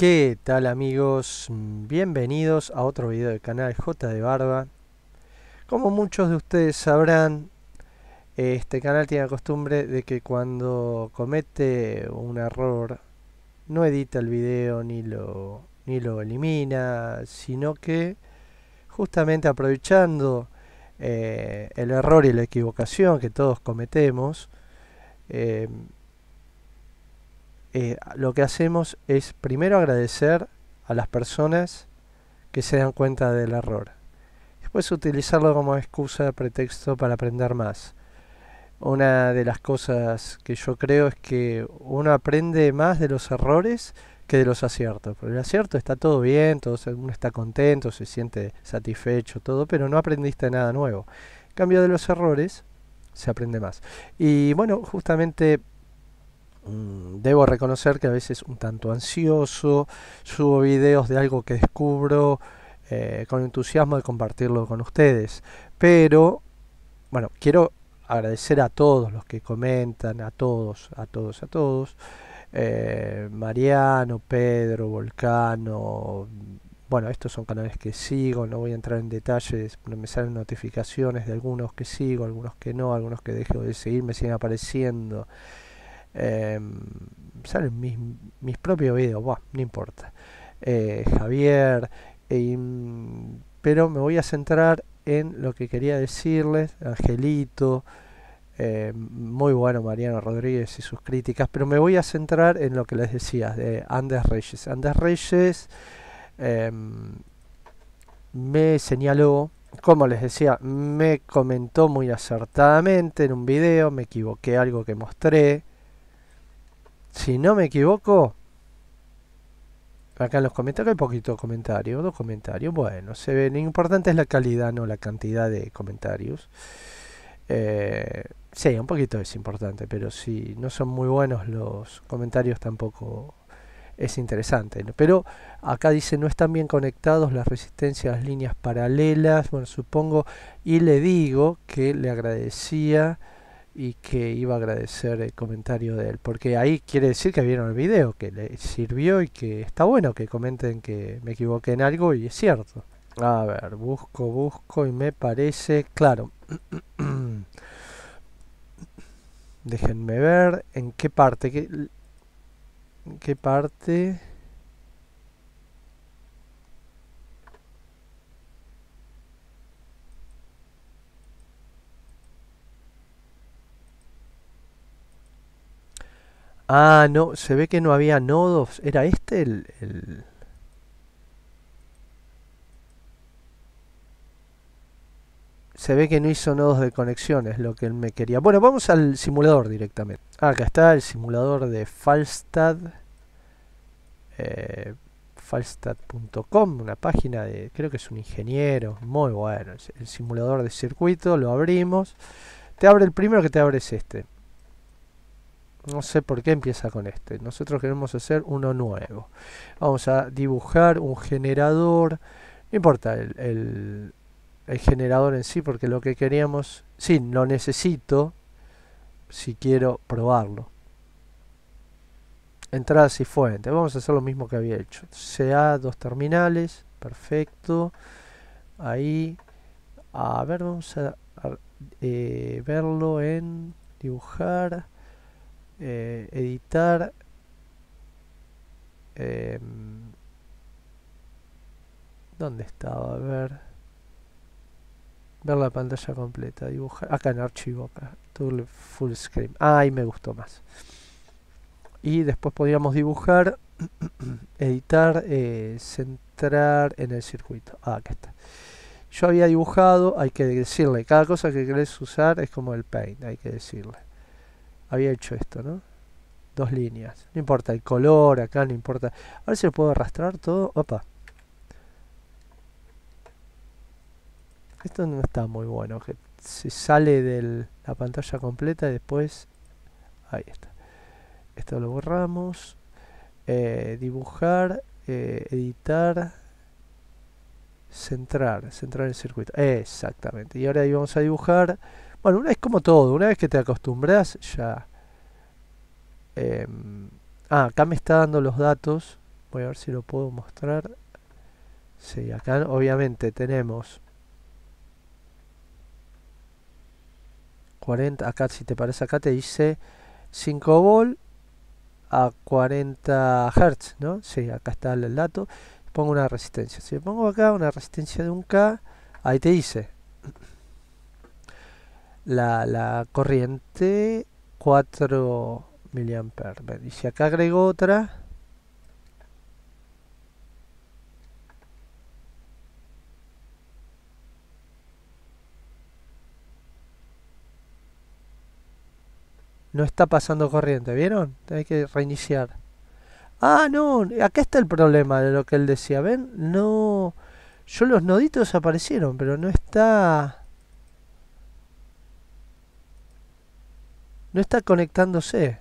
¿Qué tal amigos? Bienvenidos a otro video del canal J de Barba. Como muchos de ustedes sabrán, este canal tiene la costumbre de que cuando comete un error no edita el video ni lo, ni lo elimina, sino que justamente aprovechando eh, el error y la equivocación que todos cometemos, eh, eh, lo que hacemos es primero agradecer a las personas que se dan cuenta del error. Después utilizarlo como excusa, pretexto para aprender más. Una de las cosas que yo creo es que uno aprende más de los errores que de los aciertos. Porque el acierto está todo bien, todo, uno está contento, se siente satisfecho, todo, pero no aprendiste nada nuevo. En cambio de los errores, se aprende más. Y bueno, justamente Mm, debo reconocer que a veces un tanto ansioso, subo videos de algo que descubro eh, con entusiasmo de compartirlo con ustedes. Pero, bueno, quiero agradecer a todos los que comentan, a todos, a todos, a todos. Eh, Mariano, Pedro, Volcano. Bueno, estos son canales que sigo, no voy a entrar en detalles, me salen notificaciones de algunos que sigo, algunos que no, algunos que dejo de seguir, me siguen apareciendo. Em, salen mis, propios videos, no importa. Eh, Javier, mm, pero me voy a centrar en lo que quería decirles, Angelito, eh, muy bueno Mariano Rodríguez y sus críticas, pero me voy a centrar en lo que les decía de Andrés Reyes. Andrés Reyes em, me señaló como les decía, me comentó muy acertadamente en un video, me equivoqué algo que mostré, si no me equivoco, acá en los comentarios hay poquito comentarios, dos comentarios, bueno, se ven, importante es la calidad, no la cantidad de comentarios. Eh, sí, un poquito es importante, pero si no son muy buenos los comentarios tampoco es interesante. Pero acá dice, no están bien conectados las resistencias, las líneas paralelas, bueno, supongo, y le digo que le agradecía y que iba a agradecer el comentario de él, porque ahí quiere decir que vieron el video, que le sirvió y que está bueno que comenten que me equivoqué en algo y es cierto. A ver, busco, busco y me parece claro. Déjenme ver en qué parte, qué, en qué parte Ah, no, se ve que no había nodos. ¿Era este el...? Se ve que no hizo nodos de conexiones, lo que él me quería. Bueno, vamos al simulador directamente. Ah, acá está el simulador de Falstad. Eh, Falstad.com, una página de... Creo que es un ingeniero. Muy bueno. El simulador de circuito, lo abrimos. Te abre el primero que te abre es este. No sé por qué empieza con este. Nosotros queremos hacer uno nuevo. Vamos a dibujar un generador. No importa el, generador en sí, porque lo que queríamos... Sí, lo necesito si quiero probarlo. Entradas y fuentes. Vamos a hacer lo mismo que había hecho. Sea dos terminales. Perfecto. Ahí. A ver, vamos a, eh, verlo en dibujar. Eh, editar em, dónde estaba a ver ver la pantalla completa dibujar acá en archivo acá full screen ah, ahí me gustó más y después podríamos dibujar editar eh, centrar en el circuito ah, está yo había dibujado hay que decirle cada cosa que querés usar es como el paint hay que decirle había hecho esto, ¿no? Dos líneas. No importa el color, acá no importa. a ver si lo puedo arrastrar todo. Opa. Esto no está muy bueno. Que se sale de la pantalla completa y después... Ahí está. Esto lo borramos. Eh, dibujar. Eh, editar. Centrar. Centrar el circuito. Exactamente. Y ahora ahí vamos a dibujar bueno, es como todo, una vez que te acostumbras, ya. Em, ah, acá me está dando los datos. Voy a ver si lo puedo mostrar. Sí, acá obviamente tenemos 40, acá si te parece acá te dice 5 volt a 40 Hz, ¿no? Sí, acá está el dato. Pongo una resistencia. Si pongo acá una resistencia de un K, ahí te dice la, la corriente 4 miliamperes Y si acá agrego otra, no está pasando corriente, ¿vieron? Hay que reiniciar. Ah, no, acá está el problema de lo que él decía, ¿ven? No, yo los noditos aparecieron, pero no está... No está conectándose.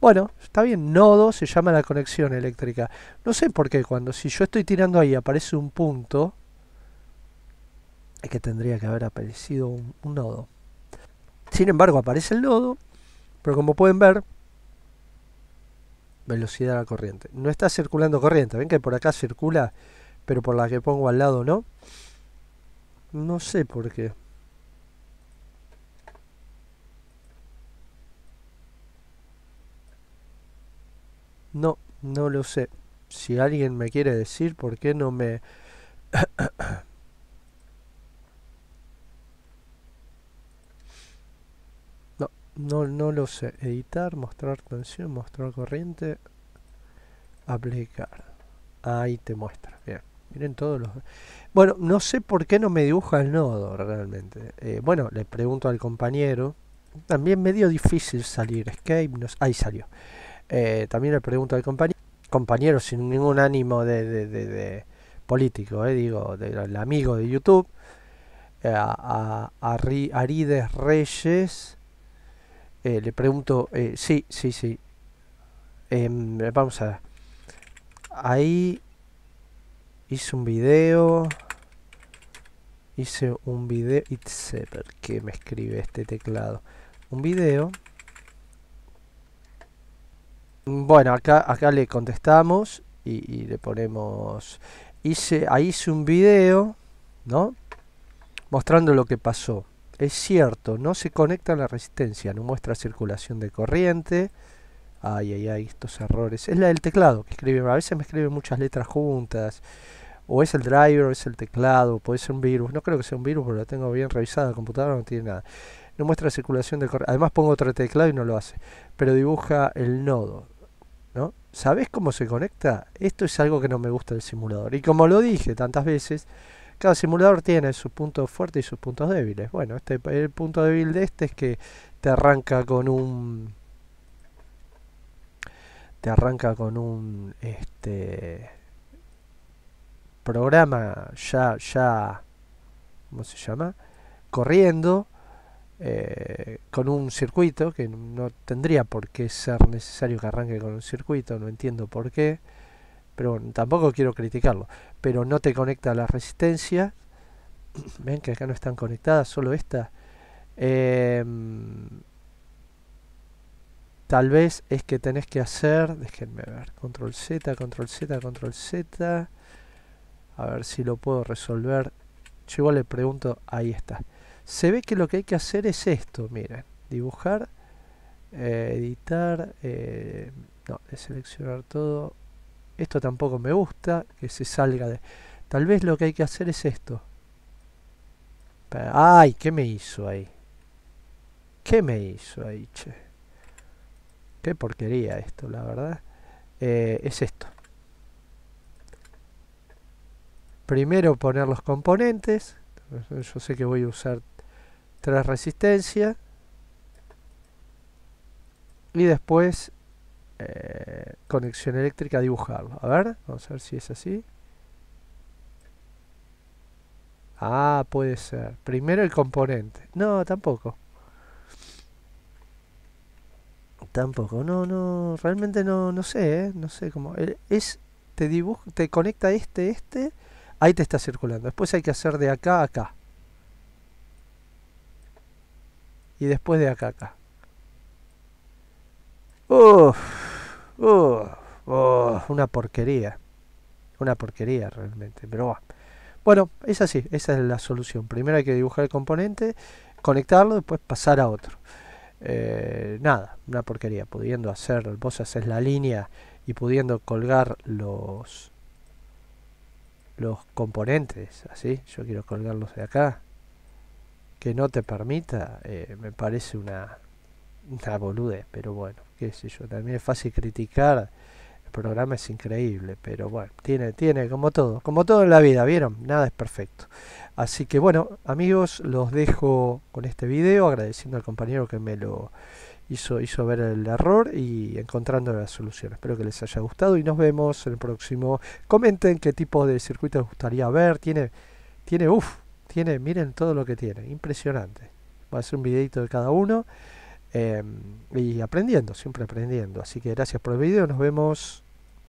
Bueno, está bien, nodo se llama la conexión eléctrica. No sé por qué cuando si yo estoy tirando ahí aparece un punto, es que tendría que haber aparecido un, nodo. Sin embargo, aparece el nodo, pero como pueden ver, velocidad de la corriente. No está circulando corriente, ven que por acá circula, pero por la que pongo al lado no. No sé por qué. No, no lo sé. Si alguien me quiere decir por qué no me... no, no, no lo sé. Editar, mostrar tensión, mostrar corriente, aplicar. Ahí te muestra. Bien. Miren todos los... Bueno, no sé por qué no me dibuja el nodo realmente. Eh, bueno, le pregunto al compañero. También medio difícil salir. Escape, ahí salió. Eh, también le pregunto al compañero, compañero sin ningún ánimo de, de, político, eh, digo, del amigo de YouTube, eh, a, Arides Reyes, le pregunto, sí, sí, sí, em, vamos a ver, ahí hice un video, hice un video, itse, ¿por qué me escribe este teclado? Un video bueno, acá, acá le contestamos y, le ponemos... Hice, ahí hice un video, ¿no? Mostrando lo que pasó. Es cierto, no se conecta la resistencia, no muestra circulación de corriente. Ay, ay, ay, estos errores. Es la del teclado que escribe, a veces me escribe muchas letras juntas. O es el driver, o es el teclado, puede ser un virus. No creo que sea un virus, pero lo tengo bien revisado, la computadora no tiene nada. No muestra circulación de corriente. Además pongo otro teclado y no lo hace. Pero dibuja el nodo ¿Sabes cómo se conecta? Esto es algo que no me gusta del simulador. Y como lo dije tantas veces, cada simulador tiene sus puntos fuertes y sus puntos débiles. Bueno, este, el punto débil de este es que te arranca con un... Te arranca con un... Este, programa ya, ya, ¿cómo se llama? Corriendo eh, con un circuito, que no tendría por qué ser necesario que arranque con un circuito, no entiendo por qué, pero bueno, tampoco quiero criticarlo, pero no te conecta a la resistencia, ven que acá no están conectadas, solo esta. Em, tal vez es que tenés que hacer, déjenme ver, control Z, control Z, control Z, a ver si lo puedo resolver. Yo igual le pregunto, ahí está se ve que lo que hay que hacer es esto, miren, dibujar, eh, editar, eh, no, seleccionar todo, esto tampoco me gusta, que se salga de... Tal vez lo que hay que hacer es esto. ¡Ay! ¿Qué me hizo ahí? ¿Qué me hizo ahí, che? Qué porquería esto, la verdad. Eh, es esto. Primero poner los componentes. Yo sé que voy a usar tras resistencia y después eh, conexión eléctrica dibujarlo. A ver, vamos a ver si es así. Ah, puede ser. Primero el componente. No, tampoco. Tampoco, no, no, realmente no, no sé, ¿eh? no sé cómo. Es, te, te conecta este, este, ahí te está circulando. Después hay que hacer de acá a acá. y después de acá acá. Uf, uf, una porquería. Una porquería realmente, pero Bueno, es así, esa es la solución. Primero hay que dibujar el componente, conectarlo, después pasar a otro. Eh, nada, una porquería. Pudiendo hacer, vos haces la línea y pudiendo colgar los los componentes, así, yo quiero colgarlos de acá, que no te permita, eh, me parece una, una boludez, pero bueno, qué sé yo, también es fácil criticar, el programa es increíble, pero bueno, tiene, tiene como todo, como todo en la vida, ¿vieron? Nada es perfecto. Así que bueno, amigos, los dejo con este video, agradeciendo al compañero que me lo hizo, hizo ver el error y encontrando la solución. Espero que les haya gustado y nos vemos en el próximo. Comenten qué tipo de circuito les gustaría ver, tiene, tiene, uff tiene, miren todo lo que tiene, impresionante. Va a ser un videito de cada uno em, y aprendiendo, siempre aprendiendo. Así que gracias por el video, nos vemos.